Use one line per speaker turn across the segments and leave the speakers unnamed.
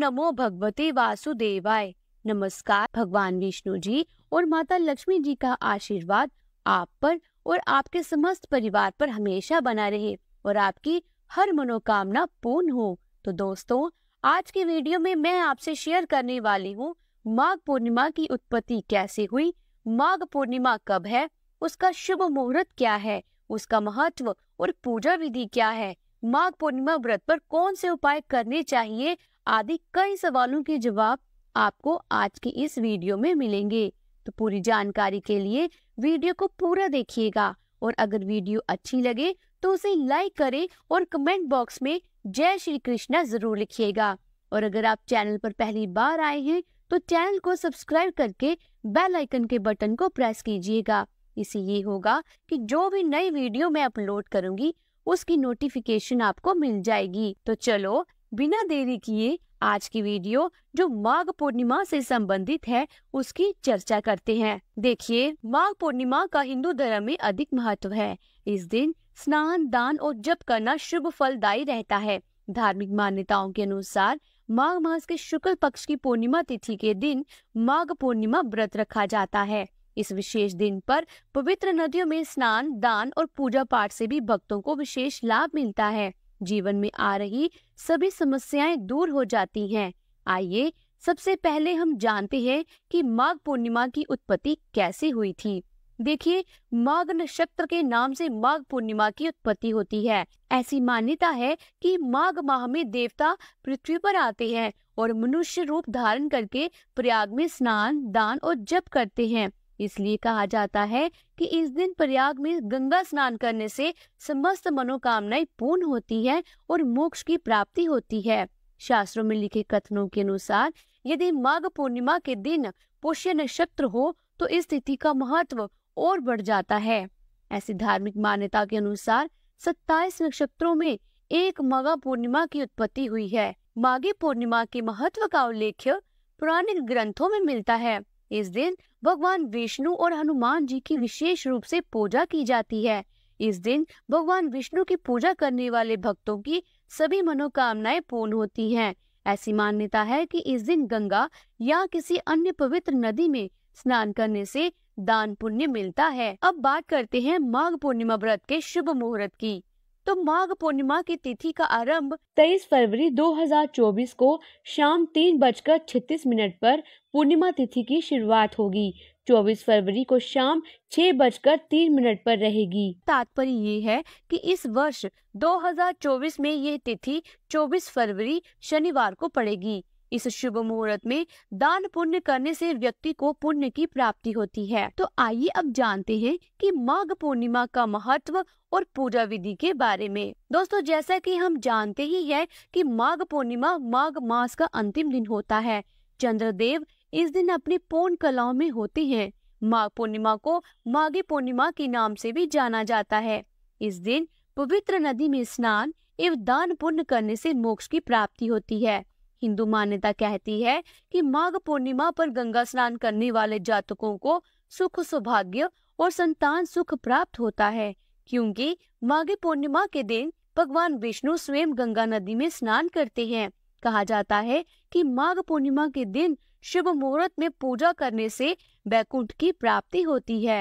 नमो भगवते वासुदेवाय नमस्कार भगवान विष्णु जी और माता लक्ष्मी जी का आशीर्वाद आप पर और आपके समस्त परिवार पर हमेशा बना रहे और आपकी हर मनोकामना पूर्ण हो तो दोस्तों आज के वीडियो में मैं आपसे शेयर करने वाली हूँ माघ पूर्णिमा की उत्पत्ति कैसे हुई माघ पूर्णिमा कब है उसका शुभ मुहूर्त क्या है उसका महत्व और पूजा विधि क्या है माघ पूर्णिमा व्रत पर कौन से उपाय करने चाहिए आदि कई सवालों के जवाब आपको आज की इस वीडियो में मिलेंगे तो पूरी जानकारी के लिए वीडियो को पूरा देखिएगा और अगर वीडियो अच्छी लगे तो उसे लाइक करें और कमेंट बॉक्स में जय श्री कृष्णा जरूर लिखिएगा और अगर आप चैनल पर पहली बार आए हैं तो चैनल को सब्सक्राइब करके बेल आइकन के बटन को प्रेस कीजिएगा इससे ये होगा कि जो भी नई वीडियो मैं अपलोड करूंगी उसकी नोटिफिकेशन आपको मिल जाएगी तो चलो बिना देरी किए आज की वीडियो जो माघ पूर्णिमा से संबंधित है उसकी चर्चा करते हैं देखिए माघ पूर्णिमा का हिंदू धर्म में अधिक महत्व है इस दिन स्नान दान और जप करना शुभ फलदायी रहता है धार्मिक मान्यताओं के अनुसार माघ मास के शुक्ल पक्ष की पूर्णिमा तिथि के दिन माघ पूर्णिमा व्रत रखा जाता है इस विशेष दिन पर पवित्र नदियों में स्नान दान और पूजा पाठ से भी भक्तों को विशेष लाभ मिलता है जीवन में आ रही सभी समस्याएं दूर हो जाती हैं। आइए सबसे पहले हम जानते हैं कि माघ पूर्णिमा की उत्पत्ति कैसे हुई थी देखिए माघ नक्षत्र के नाम से माघ पूर्णिमा की उत्पत्ति होती है ऐसी मान्यता है कि माघ माह में देवता पृथ्वी पर आते हैं और मनुष्य रूप धारण करके प्रयाग में स्नान दान और जप करते हैं इसलिए कहा जाता है कि इस दिन प्रयाग में गंगा स्नान करने से समस्त मनोकामनाएं पूर्ण होती है और मोक्ष की प्राप्ति होती है शास्त्रों में लिखे कथनों के अनुसार यदि माघ पूर्णिमा के दिन पुष्य नक्षत्र हो तो इस तिथि का महत्व और बढ़ जाता है ऐसी धार्मिक मान्यता के अनुसार सत्ताईस नक्षत्रों में एक माघा पूर्णिमा की उत्पत्ति हुई है माघी पूर्णिमा के महत्व का उल्लेख पौराणिक ग्रंथों में मिलता है इस दिन भगवान विष्णु और हनुमान जी की विशेष रूप से पूजा की जाती है इस दिन भगवान विष्णु की पूजा करने वाले भक्तों की सभी मनोकामनाएं पूर्ण होती हैं। ऐसी मान्यता है कि इस दिन गंगा या किसी अन्य पवित्र नदी में स्नान करने से दान पुण्य मिलता है अब बात करते हैं माघ पूर्णिमा व्रत के शुभ मुहूर्त की तो माघ पूर्णिमा की तिथि का आरंभ 23 फरवरी 2024 को शाम तीन बजकर छत्तीस मिनट पर पूर्णिमा तिथि की शुरुआत होगी 24 फरवरी को शाम छह बजकर तीन मिनट पर रहेगी तात्पर्य ये है कि इस वर्ष 2024 में ये तिथि 24 फरवरी शनिवार को पड़ेगी इस शुभ मुहूर्त में दान पुण्य करने से व्यक्ति को पुण्य की प्राप्ति होती है तो आइए अब जानते हैं कि माघ पूर्णिमा का महत्व और पूजा विधि के बारे में दोस्तों जैसा कि हम जानते ही है कि माघ पूर्णिमा माघ मास का अंतिम दिन होता है चंद्रदेव इस दिन अपनी पूर्ण कलाओं में होते हैं माघ पूर्णिमा को माघी पूर्णिमा के नाम से भी जाना जाता है इस दिन पवित्र नदी में स्नान एवं दान पुण्य करने से मोक्ष की प्राप्ति होती है हिंदू मान्यता कहती है कि माघ पूर्णिमा पर गंगा स्नान करने वाले जातकों को सुख सौभाग्य और संतान सुख प्राप्त होता है क्योंकि माघ पूर्णिमा के दिन भगवान विष्णु स्वयं गंगा नदी में स्नान करते हैं कहा जाता है कि माघ पूर्णिमा के दिन शुभ मुहूर्त में पूजा करने से वैकुंठ की प्राप्ति होती है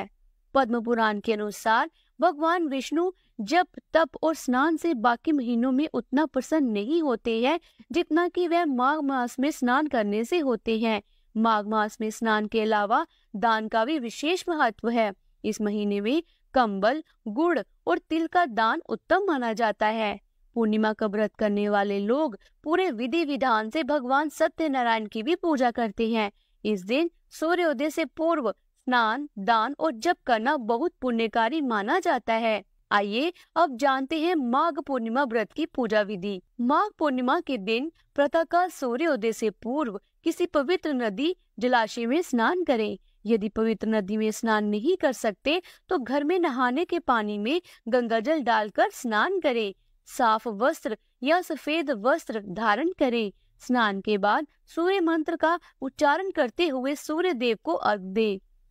पद्म पुराण के अनुसार भगवान विष्णु जब तप और स्नान से बाकी महीनों में उतना प्रसन्न नहीं होते हैं जितना कि वह माघ मास में स्नान करने से होते हैं माघ मास में स्नान के अलावा दान का भी विशेष महत्व है इस महीने में कंबल गुड़ और तिल का दान उत्तम माना जाता है पूर्णिमा का व्रत करने वाले लोग पूरे विधि विधान से भगवान सत्यनारायण की भी पूजा करते हैं इस दिन सूर्योदय से पूर्व स्नान दान और जप करना बहुत पुण्यकारी माना जाता है आइए अब जानते हैं माघ पूर्णिमा व्रत की पूजा विधि माघ पूर्णिमा के दिन सूर्य सूर्योदय से पूर्व किसी पवित्र नदी जलाशय में स्नान करें यदि पवित्र नदी में स्नान नहीं कर सकते तो घर में नहाने के पानी में गंगा जल डालकर स्नान करें साफ वस्त्र या सफेद वस्त्र धारण करें स्नान के बाद सूर्य मंत्र का उच्चारण करते हुए सूर्य देव को अर्घ दे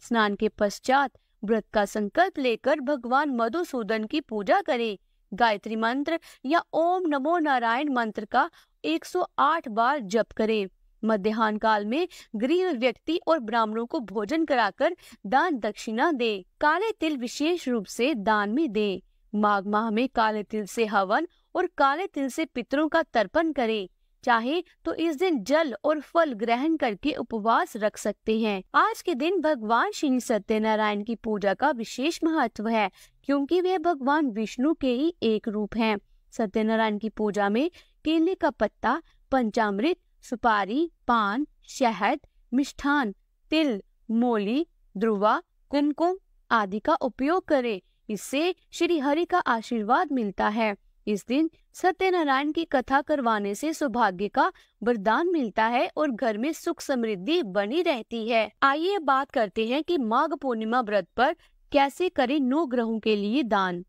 स्नान के पश्चात व्रत का संकल्प लेकर भगवान मधुसूदन की पूजा करें गायत्री मंत्र या ओम नमो नारायण मंत्र का 108 बार जप करें मध्यान्ह काल में गरीब व्यक्ति और ब्राह्मणों को भोजन कराकर दान दक्षिणा दे काले तिल विशेष रूप से दान में दे माघ माह में काले तिल से हवन और काले तिल से पितरों का तर्पण करें चाहे तो इस दिन जल और फल ग्रहण करके उपवास रख सकते हैं आज के दिन भगवान श्री सत्यनारायण की पूजा का विशेष महत्व है क्योंकि वे भगवान विष्णु के ही एक रूप हैं सत्यनारायण की पूजा में केले का पत्ता पंचामृत सुपारी पान शहद मिष्ठान तिल मोली ध्रुवा कुमकुम आदि का उपयोग करें इससे श्री हरि का आशीर्वाद मिलता है इस दिन सत्यनारायण की कथा करवाने से सौभाग्य का वरदान मिलता है और घर में सुख समृद्धि बनी रहती है आइए बात करते हैं कि माघ पूर्णिमा व्रत पर कैसे करें नौ ग्रहों के लिए दान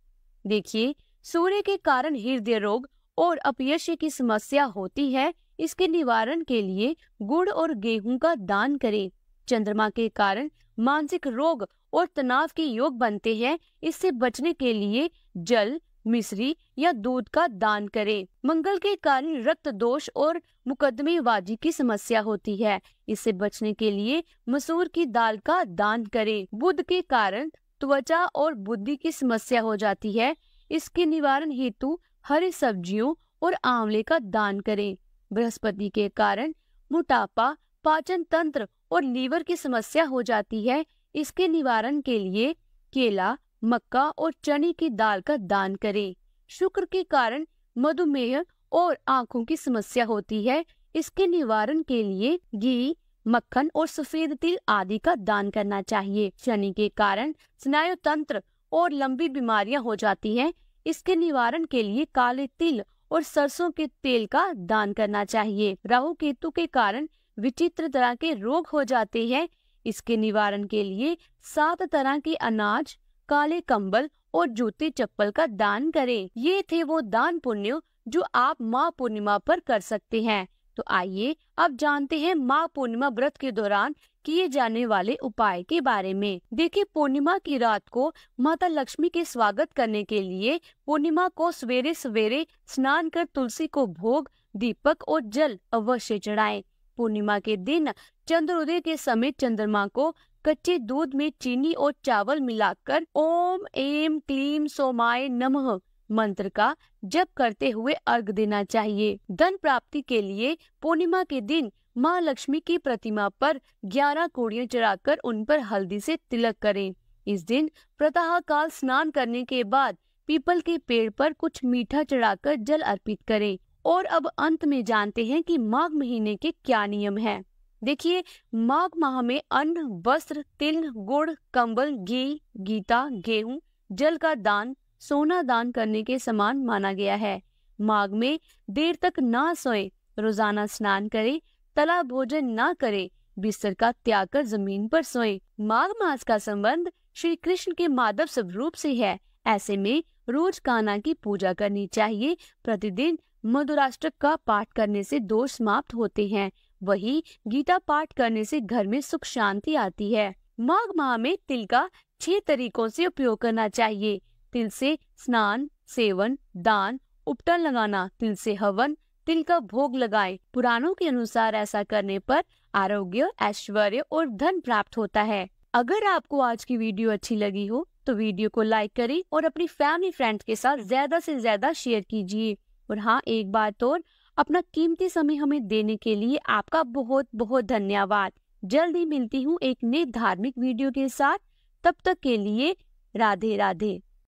देखिए सूर्य के कारण हृदय रोग और अपयश की समस्या होती है इसके निवारण के लिए गुड़ और गेहूं का दान करें चंद्रमा के कारण मानसिक रोग और तनाव के योग बनते हैं इससे बचने के लिए जल मिश्री या दूध का दान करें मंगल के कारण रक्त दोष और मुकदमेबाजी की समस्या होती है इससे बचने के लिए मसूर की दाल का दान करें बुध के कारण त्वचा और बुद्धि की समस्या हो जाती है इसके निवारण हेतु हरी सब्जियों और आंवले का दान करें बृहस्पति के कारण मोटापा पाचन तंत्र और लीवर की समस्या हो जाती है इसके निवारण के लिए केला मक्का और चने की दाल का दान करें शुक्र के कारण मधुमेह और आंखों की समस्या होती है इसके निवारण के लिए घी मक्खन और सफेद तिल आदि का दान करना चाहिए शनि के कारण स्नायु तंत्र और लंबी बीमारियां हो जाती हैं इसके निवारण के लिए काले तिल और सरसों के तेल का दान करना चाहिए राहु केतु के कारण विचित्र तरह के रोग हो जाते हैं इसके निवारण के लिए सात तरह के अनाज काले कंबल और जूते चप्पल का दान करें ये थे वो दान पुण्य जो आप माँ पूर्णिमा पर कर सकते हैं तो आइए अब जानते हैं माँ पूर्णिमा व्रत के दौरान किए जाने वाले उपाय के बारे में देखिए पूर्णिमा की रात को माता लक्ष्मी के स्वागत करने के लिए पूर्णिमा को सवेरे सवेरे स्नान कर तुलसी को भोग दीपक और जल अवश्य चढ़ाएं। पूर्णिमा के दिन चंद्रोदय के समय चंद्रमा को कच्चे दूध में चीनी और चावल मिलाकर ओम एम क्लीम सोमाय नमः मंत्र का जप करते हुए अर्घ देना चाहिए धन प्राप्ति के लिए पूर्णिमा के दिन माँ लक्ष्मी की प्रतिमा पर 11 कोड़ियाँ चढ़ाकर उन पर हल्दी से तिलक करें इस दिन प्रतः काल स्नान करने के बाद पीपल के पेड़ पर कुछ मीठा चढ़ाकर जल अर्पित करें और अब अंत में जानते हैं कि माघ महीने के क्या नियम हैं। देखिए माघ माह में अन्न वस्त्र तिल गुड़ कंबल घी गीता गेहूं जल का दान सोना दान करने के समान माना गया है माघ में देर तक ना सोए रोजाना स्नान करें तला भोजन ना करें बिस्तर का त्याग कर जमीन पर सोए माघ मास का संबंध श्री कृष्ण के माधव स्वरूप से है ऐसे में रोज काना की पूजा करनी चाहिए प्रतिदिन मधुराष्ट्रक का पाठ करने से दोष समाप्त होते हैं वही गीता पाठ करने से घर में सुख शांति आती है माघ माह में तिल का छह तरीकों से उपयोग करना चाहिए तिल से स्नान सेवन दान उपटन लगाना तिल से हवन तिल का भोग लगाए पुराणों के अनुसार ऐसा करने पर आरोग्य ऐश्वर्य और धन प्राप्त होता है अगर आपको आज की वीडियो अच्छी लगी हो तो वीडियो को लाइक करें और अपनी फैमिली फ्रेंड्स के साथ ज्यादा से ज्यादा शेयर कीजिए और हाँ एक बात और अपना कीमती समय हमें देने के लिए आपका बहुत बहुत धन्यवाद जल्द ही मिलती हूँ एक नए धार्मिक वीडियो के साथ तब तक के लिए राधे राधे